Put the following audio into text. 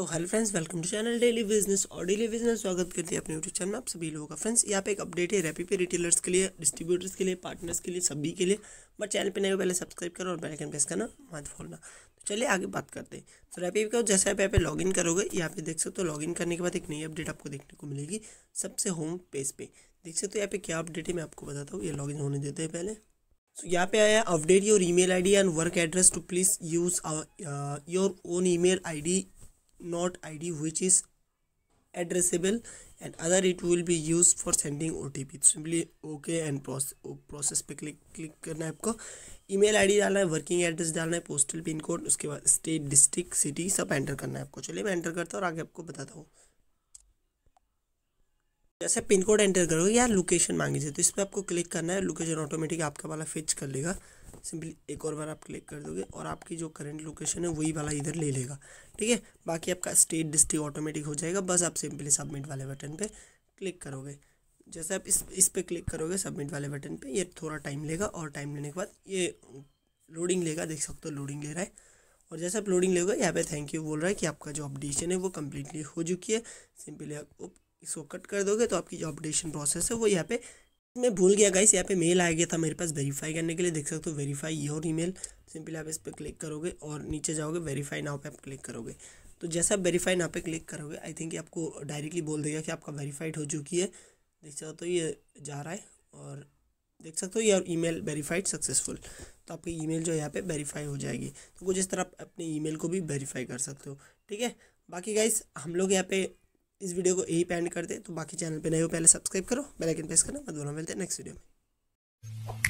तो hello friends welcome to channel daily business और daily business स्वागत करते हैं अपने यूट्यूब चैनल में आप सभी लोगों का फ्रेंड्स यहाँ पे एक अपडेट है रेपी पे रिटेलर्स के लिए डिस्ट्रीब्यूटर्स के लिए पार्टनर्स के लिए सभी के लिए बट चैनल पे नए पहले सब्सक्राइब करो और बेल प्रेस करना मत फोलना तो चलिए आगे बात करते हैं तो रेपी का जैसे आप यहाँ पे इन करोगे यहाँ पे देख सकते हो इन तो करने के बाद एक नई अपडेट आपको देखने को मिलेगी सबसे होम पेज पर देख सकते हो यहाँ पे क्या अपडेट है मैं आपको बताता हूँ ये लॉगिन होने देते हैं पहले सो तो यहाँ पे आया update your email ID and work address too please use your own email ID not id which is addressable and other it will be used for sending otp तो okay ओके एंड प्रोसेस पे click click करना है आपको email id डालना है working address डालना है postal pin code उसके बाद स्टेट डिस्ट्रिक्ट सिटी सब एंटर करना है आपको चलिए मैं एंटर करता हूँ और आगे आपको बताता हूँ जैसे पिन कोड एंटर करोगे या लोकेशन मांगी थी तो इस पर आपको क्लिक करना है लोकेशन ऑटोमेटिक आपका वाला फिच कर लेगा सिंपली एक और बार आप क्लिक कर दोगे और आपकी जो करंट लोकेशन है वही वाला इधर ले लेगा ठीक है बाकी आपका स्टेट डिस्ट्रिक्ट ऑटोमेटिक हो जाएगा बस आप सिंपली सबमिट वाले बटन पर क्लिक करोगे जैसे आप इस इस पर क्लिक करोगे सबमिट वाले बटन पे ये थोड़ा टाइम लेगा और टाइम लेने के बाद ये लोडिंग लेगा देख सकते हो लोडिंग ले रहा है और जैसे आप लोडिंग लेगा यहाँ पे थैंक यू बोल रहा है कि आपका जो अपडेशन है वो कम्प्लीटली हो चुकी है सिंपली आप इसको कट कर दोगे तो आपकी जो अपडेशन प्रोसेस है वो यहाँ पर मैं भूल गया गाइस यहाँ पे मेल आ गया था मेरे पास वेरीफाई करने के लिए देख सकते हो वेरीफाई योर ईमेल सिंपली आप इस पर क्लिक करोगे और नीचे जाओगे वेरीफाई नाव पे आप क्लिक करोगे तो जैसा आप वेरीफाई नाव पे क्लिक करोगे आई थिंक आपको डायरेक्टली बोल देगा कि आपका वेरीफाइड हो चुकी है देख सकते हो तो ये जा रहा है और देख सकते हो ये मेल वेरीफाइड सक्सेसफुल तो आपकी मेल जो यहाँ पर वेरीफाई हो जाएगी तो कुछ इस तरह आप अपने मेल को भी वेरीफाई कर सकते हो ठीक है बाकी गाइस हम लोग यहाँ पे इस वीडियो को यही पैंड कर दे तो बाकी चैनल पे नए हो पहले सब्सक्राइब करो बेल आइकन प्रेस करना मत दोनों मिलते हैं नेक्स्ट वीडियो में